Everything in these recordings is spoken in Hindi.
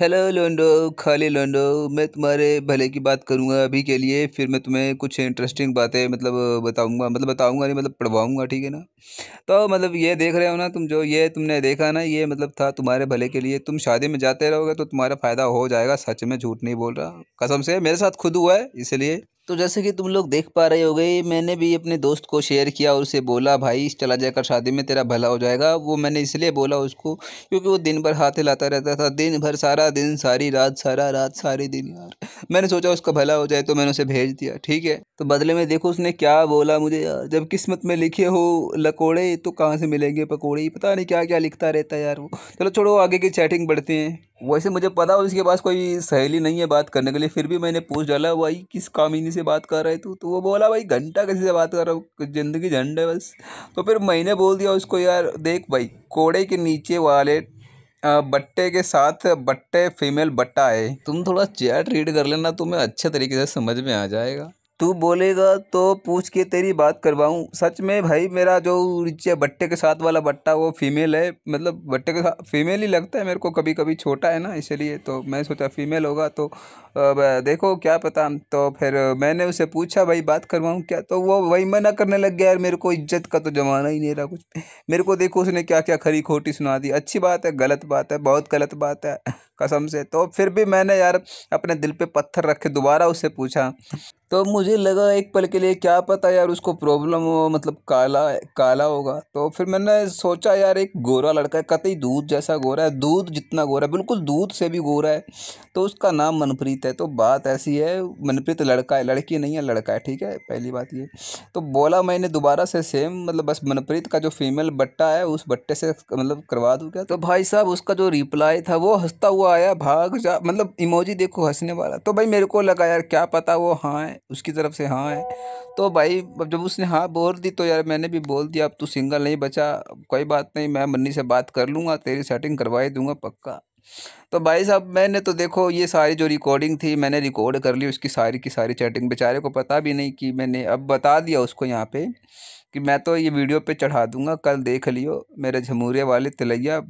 हेलो लोंडो खाली लोंडो मैं तुम्हारे भले की बात करूँगा अभी के लिए फिर मैं तुम्हें कुछ इंटरेस्टिंग बातें मतलब बताऊँगा मतलब बताऊँगा नहीं मतलब पढ़वाऊँगा ठीक है ना तो मतलब ये देख रहे हो ना तुम जो ये तुमने देखा ना ये मतलब था तुम्हारे भले के लिए तुम शादी में जाते रहोगे तो तुम्हारा फ़ायदा हो जाएगा सच में झूठ नहीं बोल रहा कसम से मेरे साथ खुद हुआ है इसलिए तो जैसे कि तुम लोग देख पा रहे हो गए मैंने भी अपने दोस्त को शेयर किया और उसे बोला भाई चला जाकर शादी में तेरा भला हो जाएगा वो मैंने इसलिए बोला उसको क्योंकि वो दिन भर हाथ हिलाता रहता था दिन भर सारा दिन सारी रात सारा रात सारे दिन यार मैंने सोचा उसका भला हो जाए तो मैंने उसे भेज दिया ठीक है तो बदले में देखो उसने क्या बोला मुझे यार जब किस्मत में लिखे हो लकोड़े तो कहाँ से मिलेंगे पकोड़े पता नहीं क्या क्या लिखता रहता है यार वो चलो छोड़ो आगे की चैटिंग बढ़ते हैं वैसे मुझे पता हो इसके पास कोई सहेली नहीं है बात करने के लिए फिर भी मैंने पूछ डाला भाई किस कामिनी से बात कर रहे तू तो वो बोला भाई घंटा किसी से बात कर रहा हूँ ज़िंदगी झंड है बस तो फिर मैंने बोल दिया उसको यार देख भाई कोड़े के नीचे वाले बट्टे के साथ बट्टे फीमेल बट्टा है तुम थोड़ा चैट रीड कर लेना तुम्हें अच्छे तरीके से समझ में आ जाएगा तू बोलेगा तो पूछ के तेरी बात करवाऊँ सच में भाई मेरा जो नीचे बट्टे के साथ वाला बट्टा वो फीमेल है मतलब बट्टे के साथ फीमेल ही लगता है मेरे को कभी कभी छोटा है ना इसलिए तो मैं सोचा फीमेल होगा तो देखो क्या पता तो फिर मैंने उसे पूछा भाई बात करवाऊँ क्या तो वो वही मना करने लग गया यार मेरे को इज्जत का तो जमाना ही नहीं रहा कुछ मेरे को देखो उसने क्या क्या खरी खोटी सुना दी अच्छी बात है गलत बात है बहुत गलत बात है कसम से तो फिर भी मैंने यार अपने दिल पे पत्थर रख के दोबारा उससे पूछा तो मुझे लगा एक पल के लिए क्या पता यार उसको प्रॉब्लम हो मतलब काला काला होगा तो फिर मैंने सोचा यार एक गोरा लड़का है कतई दूध जैसा गोरा है दूध जितना गोरा है बिल्कुल दूध से भी गोरा है तो उसका नाम मनप्रीत है तो बात ऐसी है मनप्रीत लड़का है लड़की नहीं है लड़का है ठीक है पहली बात ये तो बोला मैंने दोबारा से सेम मतलब बस मनप्रीत का जो फीमेल बट्टा है उस बट्टे से मतलब करवा दूँ क्या तो भाई साहब उसका जो रिप्लाई था वो हंसता हुआ आया भाग जा मतलब इमोजी देखो हंसने वाला तो भाई मेरे को लगा यार क्या पता वो हाँ है उसकी तरफ से हाँ है तो भाई जब उसने हाँ बोल दी तो यार मैंने भी बोल दिया अब तू सिंगल नहीं बचा कोई बात नहीं मैं मन्नी से बात कर लूँगा तेरी सेटिंग ही दूँगा पक्का तो भाई साहब मैंने तो देखो ये सारी जो रिकॉर्डिंग थी मैंने रिकॉर्ड कर ली उसकी सारी की सारी चैटिंग बेचारे को पता भी नहीं कि मैंने अब बता दिया उसको यहाँ पे कि मैं तो ये वीडियो पे चढ़ा दूँगा कल देख लियो मेरे झमूरे वाले तिलैया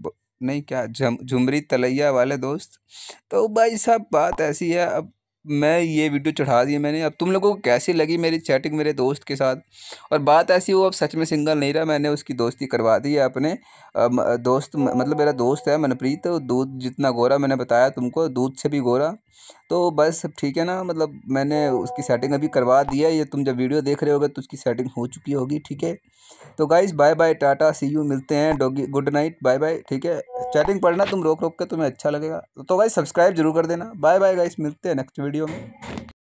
नहीं क्या झुमरी तलैया वाले दोस्त तो भाई साहब बात ऐसी है अब मैं ये वीडियो चढ़ा दी मैंने अब तुम लोगों को कैसी लगी मेरी चैटिंग मेरे दोस्त के साथ और बात ऐसी वो अब सच में सिंगल नहीं रहा मैंने उसकी दोस्ती करवा दी है अपने दोस्त मतलब मेरा दोस्त है मनप्रीत दूध जितना गोरा मैंने बताया तुमको दूध से भी गोरा तो बस सब ठीक है ना मतलब मैंने उसकी सेटिंग अभी करवा दिया है ये तुम जब वीडियो देख रहे होगे तो उसकी सेटिंग हो चुकी होगी ठीक है तो guys bye bye tata see you मिलते हैं doggy good night bye bye ठीक है चैटिंग पढ़ना तुम रोक रोक के तुम्हें अच्छा लगेगा तो गाइज़ सब्सक्राइब जरूर कर देना बाय बाय गाइज़ मिलते हैं नेक्स्ट वीडियो में